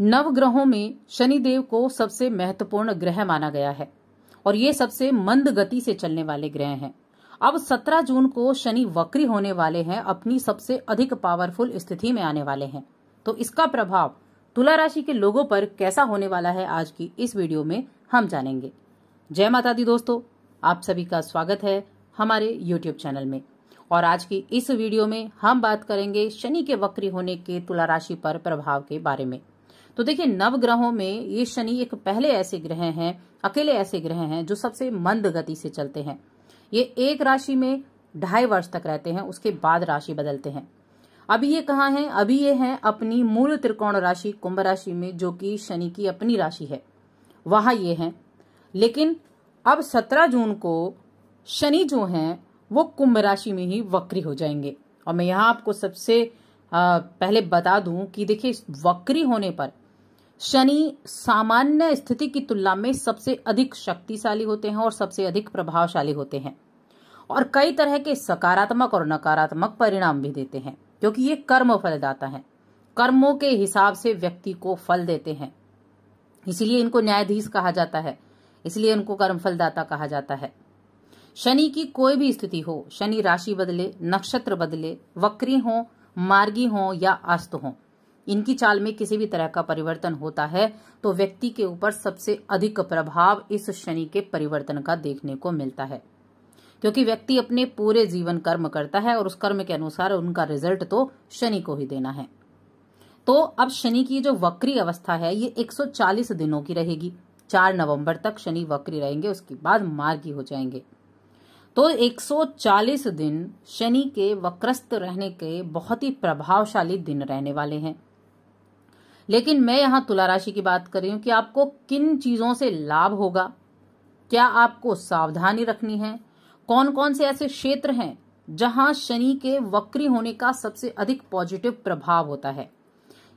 नवग्रहों में शनिदेव को सबसे महत्वपूर्ण ग्रह माना गया है और ये सबसे मंद गति से चलने वाले ग्रह हैं अब 17 जून को शनि वक्री होने वाले हैं अपनी सबसे अधिक पावरफुल स्थिति में आने वाले हैं तो इसका प्रभाव तुला राशि के लोगों पर कैसा होने वाला है आज की इस वीडियो में हम जानेंगे जय माता दी दोस्तों आप सभी का स्वागत है हमारे यूट्यूब चैनल में और आज की इस वीडियो में हम बात करेंगे शनि के वक्री होने के तुला राशि पर प्रभाव के बारे में तो देखिए नवग्रहों में ये शनि एक पहले ऐसे ग्रह हैं अकेले ऐसे ग्रह हैं जो सबसे मंद गति से चलते हैं ये एक राशि में ढाई वर्ष तक रहते हैं उसके बाद राशि बदलते हैं अभी ये कहाँ है अभी ये है अपनी मूल त्रिकोण राशि कुंभ राशि में जो कि शनि की अपनी राशि है वहां ये है लेकिन अब सत्रह जून को शनि जो हैं वो कुंभ राशि में ही वक्री हो जाएंगे और मैं यहां आपको सबसे पहले बता दूं कि देखिए वक्री होने पर शनि सामान्य स्थिति की तुलना में सबसे अधिक शक्तिशाली होते हैं और सबसे अधिक प्रभावशाली होते हैं और कई तरह के सकारात्मक और नकारात्मक परिणाम भी देते हैं क्योंकि ये कर्म फलदाता है कर्मों के हिसाब से व्यक्ति को फल देते हैं इसलिए इनको न्यायाधीश कहा जाता है इसलिए इनको कर्म फलदाता कहा जाता है शनि की कोई भी स्थिति हो शनि राशि बदले नक्षत्र बदले वक्री हो मार्गी हो या अस्त हो इनकी चाल में किसी भी तरह का परिवर्तन होता है तो व्यक्ति के ऊपर सबसे अधिक प्रभाव इस शनि के परिवर्तन का देखने को मिलता है क्योंकि व्यक्ति अपने पूरे जीवन कर्म करता है और उस कर्म के अनुसार उनका रिजल्ट तो शनि को ही देना है तो अब शनि की जो वक्री अवस्था है ये 140 दिनों की रहेगी चार नवंबर तक शनि वक्री रहेंगे उसके बाद मार्गी हो जाएंगे तो 140 दिन शनि के वक्रस्त रहने के बहुत ही प्रभावशाली दिन रहने वाले हैं लेकिन मैं यहां तुला राशि की बात कर रही हूँ कि आपको किन चीज़ों से लाभ होगा क्या आपको सावधानी रखनी है कौन कौन से ऐसे क्षेत्र हैं जहां शनि के वक्री होने का सबसे अधिक पॉजिटिव प्रभाव होता है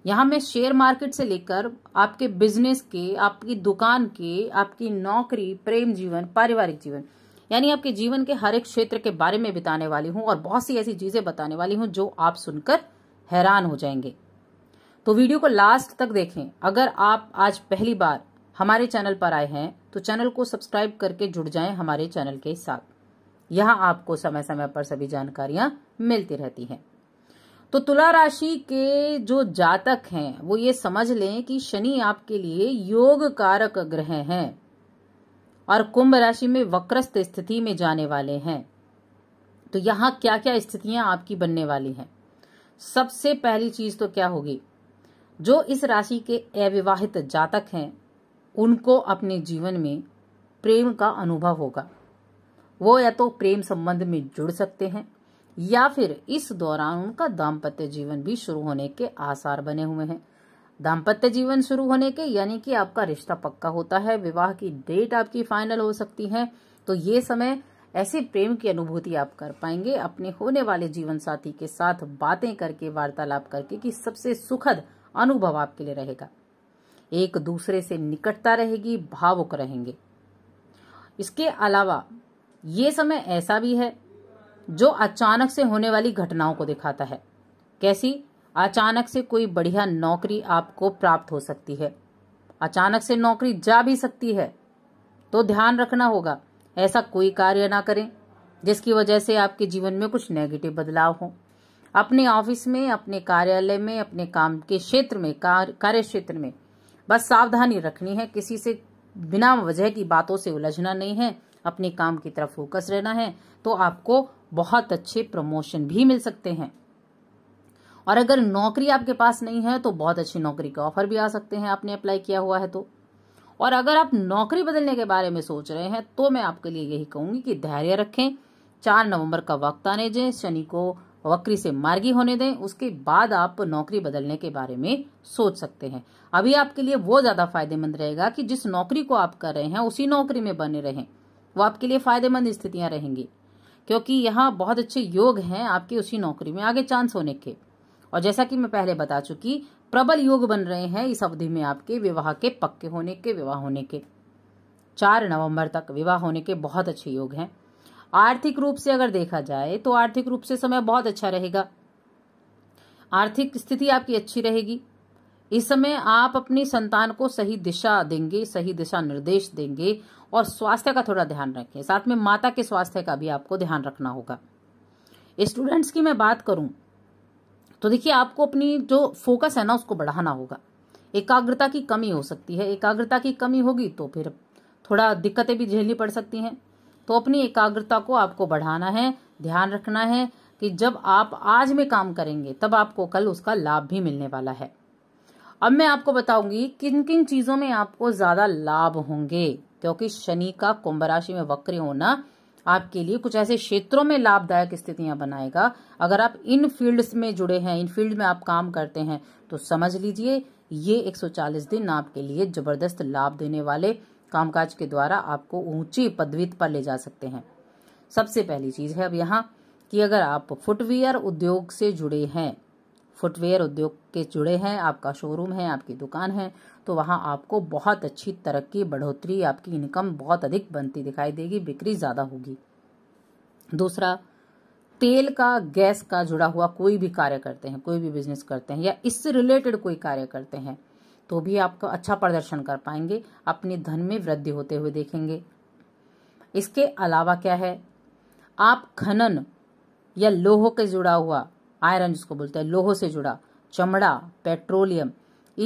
यहां मैं शेयर मार्केट से लेकर आपके बिजनेस के आपकी दुकान के आपकी नौकरी प्रेम जीवन पारिवारिक जीवन यानी आपके जीवन के हर एक क्षेत्र के बारे में बिताने वाली हूँ और बहुत सी ऐसी चीजें बताने वाली हूँ जो आप सुनकर हैरान हो जाएंगे तो वीडियो को लास्ट तक देखें अगर आप आज पहली बार हमारे चैनल पर आए हैं तो चैनल को सब्सक्राइब करके जुड़ जाएं हमारे चैनल के साथ यहां आपको समय समय पर सभी जानकारियां मिलती रहती हैं तो तुला राशि के जो जातक हैं वो ये समझ लें कि शनि आपके लिए योग कारक ग्रह हैं और कुंभ राशि में वक्रस्त स्थिति में जाने वाले हैं तो यहां क्या क्या स्थितियां आपकी बनने वाली हैं सबसे पहली चीज तो क्या होगी जो इस राशि के अविवाहित जातक हैं उनको अपने जीवन में प्रेम का अनुभव होगा वो या तो प्रेम संबंध में जुड़ सकते हैं या फिर इस दौरान उनका दाम्पत्य जीवन भी शुरू होने के आसार बने हुए हैं दाम्पत्य जीवन शुरू होने के यानी कि आपका रिश्ता पक्का होता है विवाह की डेट आपकी फाइनल हो सकती है तो ये समय ऐसे प्रेम की अनुभूति आप कर पाएंगे अपने होने वाले जीवन साथी के साथ बातें करके वार्तालाप करके कि सबसे सुखद अनुभव आपके लिए रहेगा एक दूसरे से निकटता रहेगी भावुक रहेंगे इसके अलावा ये समय ऐसा भी है जो अचानक से होने वाली घटनाओं को दिखाता है कैसी अचानक से कोई बढ़िया नौकरी आपको प्राप्त हो सकती है अचानक से नौकरी जा भी सकती है तो ध्यान रखना होगा ऐसा कोई कार्य ना करें जिसकी वजह से आपके जीवन में कुछ नेगेटिव बदलाव हो अपने ऑफिस में अपने कार्यालय में अपने काम के क्षेत्र में कार्य क्षेत्र में बस सावधानी रखनी है किसी से बिना वजह की बातों से उलझना नहीं है अपने काम की तरफ फोकस रहना है तो आपको बहुत अच्छे प्रमोशन भी मिल सकते हैं और अगर नौकरी आपके पास नहीं है तो बहुत अच्छी नौकरी के ऑफर भी आ सकते हैं आपने अप्लाई किया हुआ है तो और अगर आप नौकरी बदलने के बारे में सोच रहे हैं तो मैं आपके लिए यही कहूंगी कि धैर्य रखें चार नवंबर का वक्त आने जाए शनि को वक्री से मार्गी होने दें उसके बाद आप नौकरी बदलने के बारे में सोच सकते हैं अभी आपके लिए वो ज्यादा फायदेमंद रहेगा कि जिस नौकरी को आप कर रहे हैं उसी नौकरी में बने रहें वो आपके लिए फायदेमंद स्थितियां रहेंगी क्योंकि यहाँ बहुत अच्छे योग हैं आपके उसी नौकरी में आगे चांस होने के और जैसा कि मैं पहले बता चुकी प्रबल योग बन रहे हैं इस अवधि में आपके विवाह के पक्के होने के विवाह होने के चार नवंबर तक विवाह होने के बहुत अच्छे योग हैं आर्थिक रूप से अगर देखा जाए तो आर्थिक रूप से समय बहुत अच्छा रहेगा आर्थिक स्थिति आपकी अच्छी रहेगी इस समय आप अपनी संतान को सही दिशा देंगे सही दिशा निर्देश देंगे और स्वास्थ्य का थोड़ा ध्यान रखें साथ में माता के स्वास्थ्य का भी आपको ध्यान रखना होगा स्टूडेंट्स की मैं बात करूं तो देखिए आपको अपनी जो फोकस है ना उसको बढ़ाना होगा एकाग्रता की कमी हो सकती है एकाग्रता की कमी होगी तो फिर थोड़ा दिक्कतें भी झेलनी पड़ सकती हैं तो अपनी एकाग्रता को आपको बढ़ाना है ध्यान रखना है कि जब आप आज में काम करेंगे तब आपको कल उसका लाभ भी मिलने वाला है अब मैं आपको बताऊंगी किन किन चीजों में आपको ज्यादा लाभ होंगे क्योंकि शनि का कुंभ राशि में वक्र होना आपके लिए कुछ ऐसे क्षेत्रों में लाभदायक स्थितियां बनाएगा अगर आप इन फील्ड्स में जुड़े हैं इन फील्ड में आप काम करते हैं तो समझ लीजिए ये 140 दिन आपके लिए जबरदस्त लाभ देने वाले कामकाज के द्वारा आपको ऊंची पदवी पर ले जा सकते हैं सबसे पहली चीज है अब यहाँ कि अगर आप फुटवेयर उद्योग से जुड़े हैं फुटवेयर उद्योग के जुड़े हैं आपका शोरूम है आपकी दुकान है तो वहां आपको बहुत अच्छी तरक्की बढ़ोतरी आपकी इनकम बहुत अधिक बनती दिखाई देगी बिक्री ज़्यादा होगी दूसरा तेल का गैस का जुड़ा हुआ कोई भी कार्य करते हैं कोई भी बिजनेस करते हैं या इससे रिलेटेड कोई कार्य करते हैं तो भी आपका अच्छा प्रदर्शन कर पाएंगे अपने धन में वृद्धि होते हुए देखेंगे इसके अलावा क्या है आप खनन या लोहो के जुड़ा हुआ आयरन जिसको बोलते हैं लोहो से जुड़ा चमड़ा पेट्रोलियम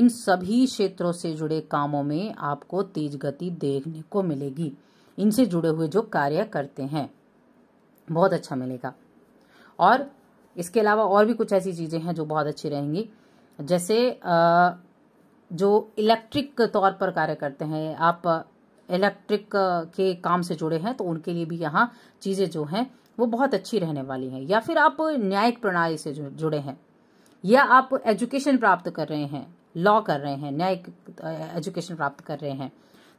इन सभी क्षेत्रों से जुड़े कामों में आपको तेज गति देखने को मिलेगी इनसे जुड़े हुए जो कार्य करते हैं बहुत अच्छा मिलेगा और इसके अलावा और भी कुछ ऐसी चीज़ें हैं जो बहुत अच्छी रहेंगी जैसे आ, जो इलेक्ट्रिक तौर पर कार्य करते हैं आप इलेक्ट्रिक के काम से जुड़े हैं तो उनके लिए भी यहाँ चीज़ें जो हैं वो बहुत अच्छी रहने वाली हैं या फिर आप न्यायिक प्रणाली से जुड़े हैं या आप एजुकेशन प्राप्त कर रहे हैं लॉ कर रहे हैं न्यायिक एजुकेशन प्राप्त कर रहे हैं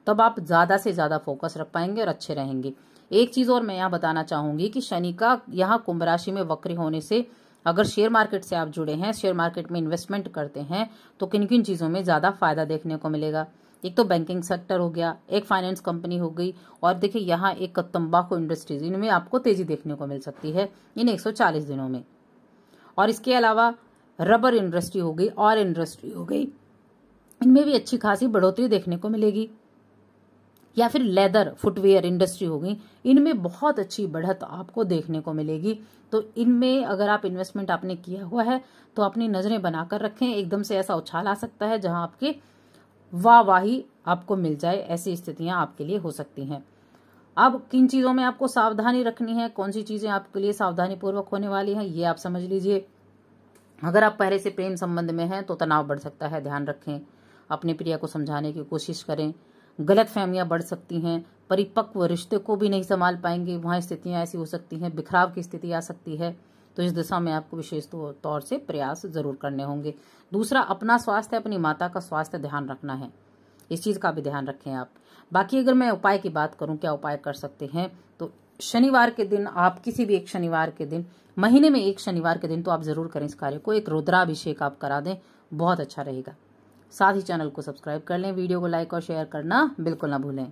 तब आप ज़्यादा से ज़्यादा फोकस रख पाएंगे और अच्छे रहेंगे एक चीज़ और मैं यहाँ बताना चाहूंगी कि शनि का यहाँ कुंभ राशि में वक्री होने से अगर शेयर मार्केट से आप जुड़े हैं शेयर मार्केट में इन्वेस्टमेंट करते हैं तो किन किन चीज़ों में ज़्यादा फायदा देखने को मिलेगा एक तो बैंकिंग सेक्टर हो गया एक फाइनेंस कंपनी हो गई और देखिए यहाँ एक तंबाकू इंडस्ट्रीज इनमें आपको तेजी देखने को मिल सकती है इन 140 दिनों में और इसके अलावा रबर इंडस्ट्री हो गई और इंडस्ट्री हो गई इनमें भी अच्छी खासी बढ़ोतरी देखने को मिलेगी या फिर लेदर फुटवेयर इंडस्ट्री होगी इनमें बहुत अच्छी बढ़त आपको देखने को मिलेगी तो इनमें अगर आप इन्वेस्टमेंट आपने किया हुआ है तो अपनी नज़रें बनाकर रखें एकदम से ऐसा उछाल आ सकता है जहां आपके वाह आपको मिल जाए ऐसी स्थितियां आपके लिए हो सकती हैं अब किन चीज़ों में आपको सावधानी रखनी है कौन सी चीज़ें आपके लिए सावधानी पूर्वक होने वाली हैं ये आप समझ लीजिए अगर आप पहले से प्रेम संबंध में हैं तो तनाव बढ़ सकता है ध्यान रखें अपने प्रिया को समझाने की कोशिश करें गलत फहमियाँ बढ़ सकती हैं परिपक्व रिश्ते को भी नहीं संभाल पाएंगे वहाँ स्थितियाँ ऐसी हो सकती हैं बिखराव की स्थिति आ सकती है तो इस दिशा में आपको विशेष तो तौर से प्रयास जरूर करने होंगे दूसरा अपना स्वास्थ्य अपनी माता का स्वास्थ्य ध्यान रखना है इस चीज़ का भी ध्यान रखें आप बाकी अगर मैं उपाय की बात करूं क्या उपाय कर सकते हैं तो शनिवार के दिन आप किसी भी एक शनिवार के दिन महीने में एक शनिवार के दिन तो आप जरूर करें इस कार्य को एक रुद्राभिषेक आप करा दें बहुत अच्छा रहेगा साथ ही चैनल को सब्सक्राइब कर लें वीडियो को लाइक और शेयर करना बिल्कुल ना भूलें